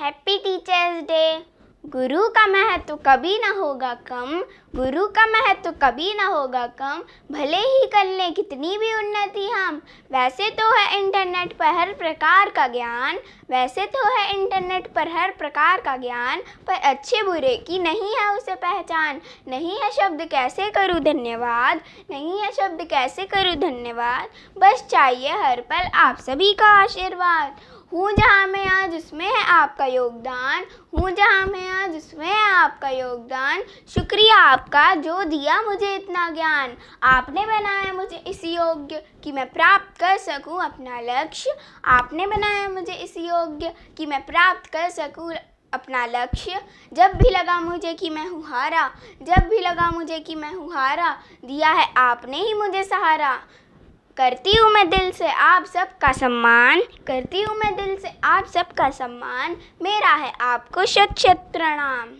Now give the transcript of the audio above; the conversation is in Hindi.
हैप्पी टीचर्स डे गुरु का महत्व कभी ना होगा कम गुरु का महत्व कभी ना होगा कम भले ही कर लें कितनी भी उन्नति हम वैसे तो है इंटरनेट पर हर प्रकार का ज्ञान वैसे तो है इंटरनेट पर हर प्रकार का ज्ञान पर अच्छे बुरे की नहीं है उसे पहचान नहीं है शब्द कैसे करूँ धन्यवाद नहीं है शब्द कैसे करूँ धन्यवाद बस चाहिए हर पल आप सभी का आशीर्वाद हूँ जहाँ मैं आज उसमें आपका योगदान हूँ जहाँ मैं आज उसमें आपका योगदान शुक्रिया आपका जो दिया मुझे इतना ज्ञान आपने बनाया मुझे इस योग्य कि मैं प्राप्त कर सकूँ अपना लक्ष्य आपने बनाया मुझे इस योग्य कि मैं प्राप्त कर सकूँ अपना लक्ष्य जब भी लगा मुझे कि मैं हूँ हारा जब भी लगा मुझे कि मैं हूँ हारा दिया है आपने ही मुझे सहारा करती हूँ मैं दिल से आप सबका सम्मान करती हूँ मैं दिल से आप सबका सम्मान मेरा है आपको शत शत प्रणाम